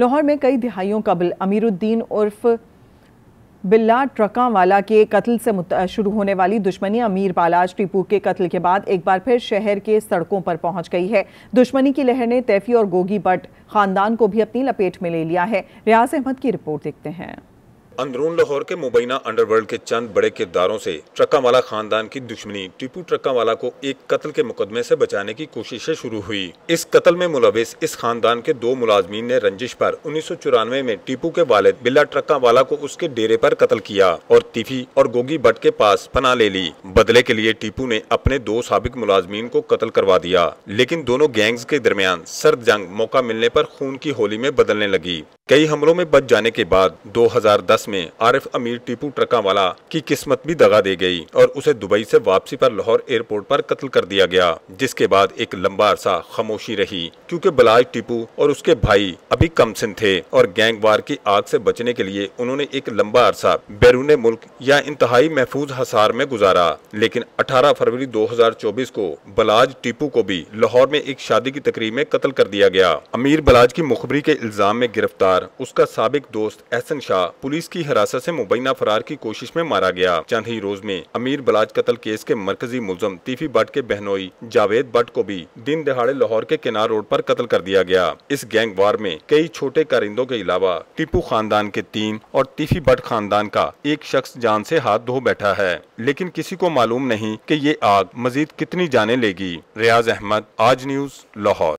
लाहौर में कई दिहाइयों कबल अमीरुद्दीन उर्फ बिल्ला ट्रका वाला के कत्ल से शुरू होने वाली दुश्मनी अमीर बालाज टीपू के कत्ल के बाद एक बार फिर शहर के सड़कों पर पहुंच गई है दुश्मनी की लहर ने तैफी और गोगी बट खानदान को भी अपनी लपेट में ले लिया है रियाज अहमद की रिपोर्ट देखते हैं अंदरून लाहौर के मुबैना अंडरवर्ल्ड के चंद बड़े किरदारों से ट्रकावाला खानदान की दुश्मनी टीपू ट्रकावाला को एक कत्ल के मुकदमे से बचाने की कोशिशें शुरू हुई इस कत्ल में मुलविस इस खानदान के दो मुलाजमीन ने रंजिश पर उन्नीस में टीपू के वालिद बिल्ला ट्रकावाला को उसके डेरे पर कत्ल किया और तिफी और गोगी भट्ट के पास पना ले ली बदले के लिए टीपू ने अपने दो सबक मुलाजमीन को कत्ल करवा दिया लेकिन दोनों गैंग्स के दरमियान सर्द जंग मौका मिलने पर खून की होली में बदलने लगी कई हमलों में बच जाने के बाद 2010 में आरिफ अमीर टीपू वाला की किस्मत भी दगा दे गई और उसे दुबई से वापसी पर लाहौर एयरपोर्ट पर कत्ल कर दिया गया जिसके बाद एक लंबा अरसा खामोशी रही क्योंकि बलाज टीपू और उसके भाई अभी कमसिन थे और गैंग वार की आग से बचने के लिए उन्होंने एक लंबा अरसा बैरून मुल्क या इंतहाई महफूज हसार में गुजारा लेकिन अठारह फरवरी दो को बलाज टीपू को भी लाहौर में एक शादी की तकरीब में कत्ल कर दिया गया अमीर बलाज की मुखबरी के इल्जाम में गिरफ्तार गिरफ्तार उसका सबक दोस्त एहसन शाह पुलिस की हिरासत से मुबैना फरार की कोशिश में मारा गया चंद ही रोज में अमीर बलाज कतल केस के मरकजी मुलम तीफी भट्ट के बहनोई जावेद भट्ट को भी दिन दहाड़े लाहौर के किनार रोड आरोप कत्ल कर दिया गया इस गैंग वार में कई छोटे कारिंदों के अलावा टीपू खानदान के तीन और तीफी भट्ट खानदान का एक शख्स जान ऐसी हाथ धो बैठा है लेकिन किसी को मालूम नहीं की ये आग मजीद कितनी जाने लेगी रियाज अहमद आज न्यूज लाहौर